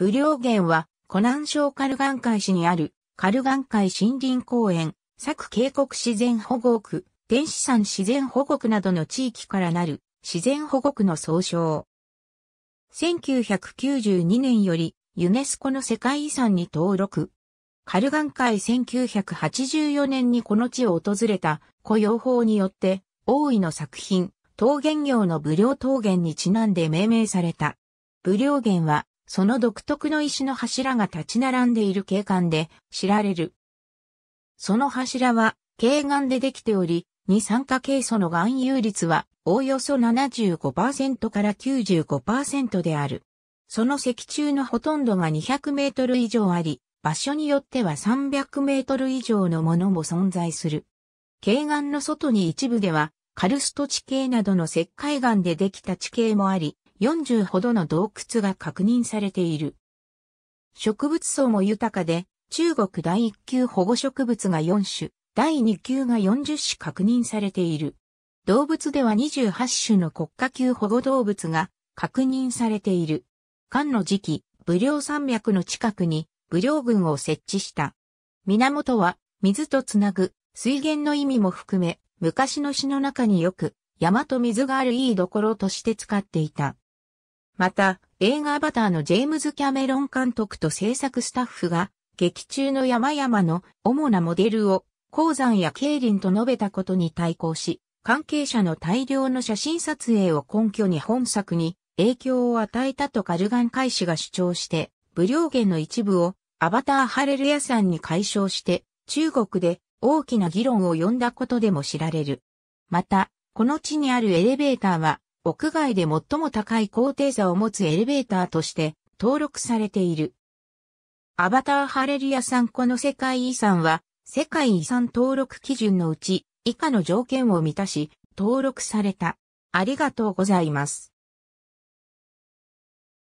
武良源は、湖南省カルガン海市にある、カルガン海森林公園、佐久渓谷自然保護区、天使山自然保護区などの地域からなる、自然保護区の総称。1992年より、ユネスコの世界遺産に登録。カルガン海1984年にこの地を訪れた雇用法によって、大井の作品、桃源業の武良桃源にちなんで命名された。武良源はその独特の石の柱が立ち並んでいる景観で知られる。その柱は、軽岩でできており、二酸化ケイ素の含有率は、おおよそ75%から95%である。その石柱のほとんどが200メートル以上あり、場所によっては300メートル以上のものも存在する。軽岩の外に一部では、カルスト地形などの石灰岩でできた地形もあり、40ほどの洞窟が確認されている。植物層も豊かで、中国第1級保護植物が4種、第2級が40種確認されている。動物では28種の国家級保護動物が確認されている。漢の時期、武陵山脈の近くに武陵群を設置した。源は水とつなぐ水源の意味も含め、昔の詩の中によく山と水があるいいところとして使っていた。また、映画アバターのジェームズ・キャメロン監督と制作スタッフが、劇中の山々の主なモデルを、鉱山や競輪と述べたことに対抗し、関係者の大量の写真撮影を根拠に本作に影響を与えたとカルガン海氏が主張して、武良源の一部をアバターハレルヤんに解消して、中国で大きな議論を呼んだことでも知られる。また、この地にあるエレベーターは、屋外で最も高い高低差を持つエレベーターとして登録されている。アバターハレリアんこの世界遺産は、世界遺産登録基準のうち、以下の条件を満たし、登録された。ありがとうございます。